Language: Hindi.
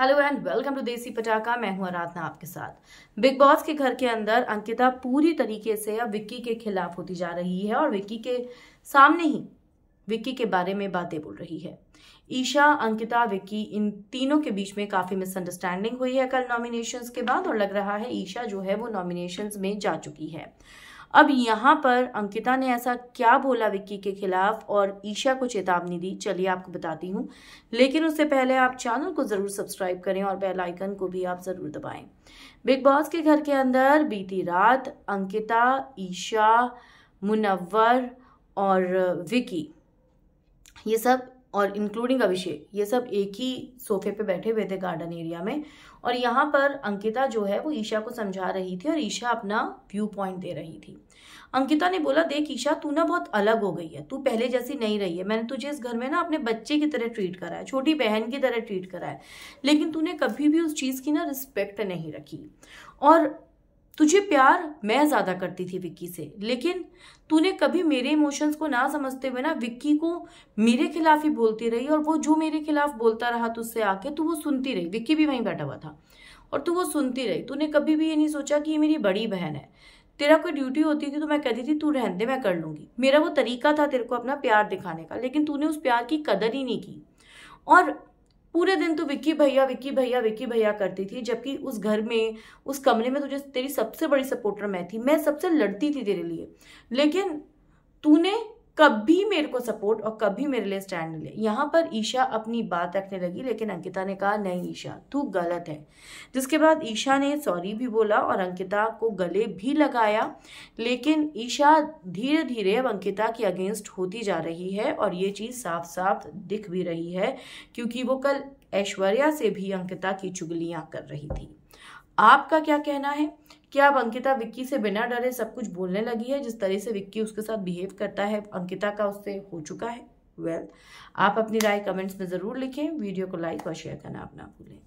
हेलो एंड वेलकम टू देसी पटाखा मैं हूं आराधना आपके साथ बिग बॉस के घर के अंदर अंकिता पूरी तरीके से अब विक्की के खिलाफ होती जा रही है और विक्की के सामने ही विक्की के बारे में बातें बोल रही है ईशा अंकिता विक्की इन तीनों के बीच में काफ़ी मिसअंडरस्टैंडिंग हुई है कल नॉमिनेशंस के बाद और लग रहा है ईशा जो है वो नॉमिनेशंस में जा चुकी है अब यहाँ पर अंकिता ने ऐसा क्या बोला विक्की के खिलाफ और ईशा को चेतावनी दी चलिए आपको बताती हूँ लेकिन उससे पहले आप चैनल को ज़रूर सब्सक्राइब करें और बेल आइकन को भी आप ज़रूर दबाएं बिग बॉस के घर के अंदर बीती रात अंकिता ईशा मुनवर और विक्की ये सब और इंक्लूडिंग अभिषेक ये सब एक ही सोफे पे बैठे हुए थे गार्डन एरिया में और यहाँ पर अंकिता जो है वो ईशा को समझा रही थी और ईशा अपना व्यू पॉइंट दे रही थी अंकिता ने बोला देख ईशा तू ना बहुत अलग हो गई है तू पहले जैसी नहीं रही है मैंने तुझे इस घर में ना अपने बच्चे की तरह ट्रीट करा है छोटी बहन की तरह ट्रीट करा है लेकिन तूने कभी भी उस चीज़ की ना रिस्पेक्ट नहीं रखी और तुझे प्यार मैं ज़्यादा करती थी विक्की से लेकिन तूने कभी मेरे इमोशंस को ना समझते हुए ना विक्की को मेरे खिलाफ ही बोलती रही और वो जो मेरे खिलाफ बोलता रहा तुझसे आके तू तो वो सुनती रही विक्की भी वहीं बैठा हुआ था और तू तो वो सुनती रही तूने कभी भी ये नहीं सोचा कि ये मेरी बड़ी बहन है तेरा कोई ड्यूटी होती थी तो मैं कहती थी तू रह दे मैं कर लूँगी मेरा वो तरीका था तेरे को अपना प्यार दिखाने का लेकिन तूने उस प्यार की कदर ही नहीं की और पूरे दिन तो विक्की भैया विक्की भैया विक्की भैया करती थी जबकि उस घर में उस कमरे में तुझे तेरी सबसे बड़ी सपोर्टर मैं थी मैं सबसे लड़ती थी तेरे लिए लेकिन तूने कभी मेरे को सपोर्ट और कभी मेरे लिए स्टैंड नहीं ले यहाँ पर ईशा अपनी बात रखने लगी लेकिन अंकिता ने कहा नहीं ईशा तू गलत है जिसके बाद ईशा ने सॉरी भी बोला और अंकिता को गले भी लगाया लेकिन ईशा धीरे धीरे अब अंकिता की अगेंस्ट होती जा रही है और ये चीज़ साफ साफ दिख भी रही है क्योंकि वो कल ऐश्वर्या से भी अंकिता की चुगलियाँ कर रही थी आपका क्या कहना है कि अब अंकिता विक्की से बिना डरे सब कुछ बोलने लगी है जिस तरह से विक्की उसके साथ बिहेव करता है अंकिता का उससे हो चुका है वेल well, आप अपनी राय कमेंट्स में ज़रूर लिखें वीडियो को लाइक और शेयर करना आप ना भूलें